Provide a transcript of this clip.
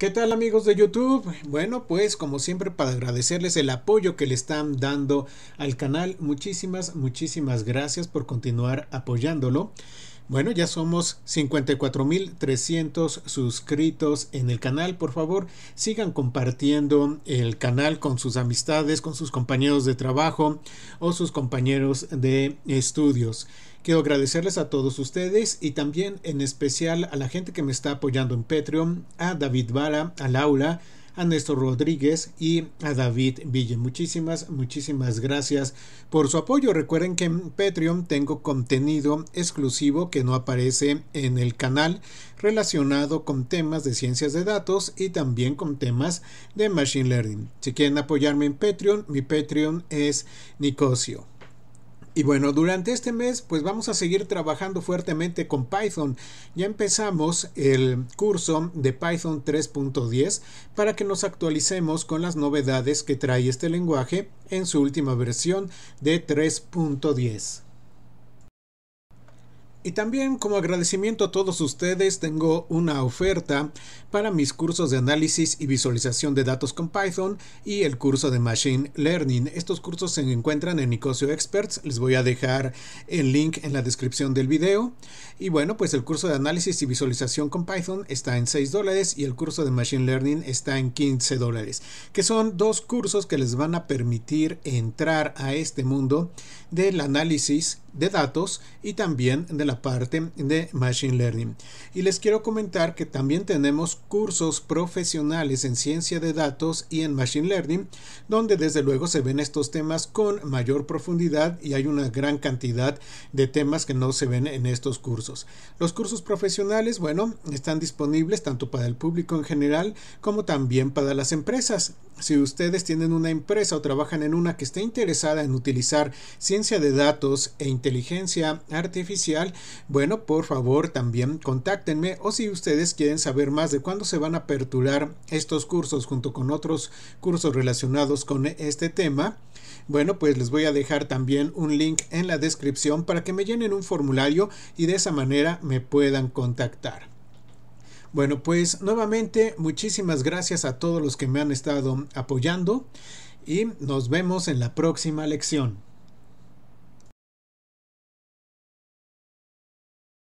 ¿Qué tal amigos de YouTube? Bueno, pues como siempre para agradecerles el apoyo que le están dando al canal, muchísimas, muchísimas gracias por continuar apoyándolo. Bueno, ya somos 54.300 suscritos en el canal. Por favor, sigan compartiendo el canal con sus amistades, con sus compañeros de trabajo o sus compañeros de estudios. Quiero agradecerles a todos ustedes y también en especial a la gente que me está apoyando en Patreon, a David Vara, a Laura, a Néstor Rodríguez y a David Ville. Muchísimas, muchísimas gracias por su apoyo. Recuerden que en Patreon tengo contenido exclusivo que no aparece en el canal relacionado con temas de ciencias de datos y también con temas de Machine Learning. Si quieren apoyarme en Patreon, mi Patreon es Nicosio. Y bueno, durante este mes pues vamos a seguir trabajando fuertemente con Python. Ya empezamos el curso de Python 3.10 para que nos actualicemos con las novedades que trae este lenguaje en su última versión de 3.10. Y también como agradecimiento a todos ustedes tengo una oferta para mis cursos de análisis y visualización de datos con Python y el curso de Machine Learning. Estos cursos se encuentran en Nicosio Experts, les voy a dejar el link en la descripción del video. Y bueno, pues el curso de análisis y visualización con Python está en 6 dólares y el curso de Machine Learning está en 15 dólares, que son dos cursos que les van a permitir entrar a este mundo del análisis de datos y también de parte de Machine Learning. Y les quiero comentar que también tenemos cursos profesionales en ciencia de datos y en Machine Learning, donde desde luego se ven estos temas con mayor profundidad y hay una gran cantidad de temas que no se ven en estos cursos. Los cursos profesionales, bueno, están disponibles tanto para el público en general como también para las empresas. Si ustedes tienen una empresa o trabajan en una que esté interesada en utilizar ciencia de datos e inteligencia artificial, bueno, por favor también contáctenme o si ustedes quieren saber más de cuándo se van a aperturar estos cursos junto con otros cursos relacionados con este tema, bueno, pues les voy a dejar también un link en la descripción para que me llenen un formulario y de esa manera me puedan contactar. Bueno, pues nuevamente muchísimas gracias a todos los que me han estado apoyando y nos vemos en la próxima lección.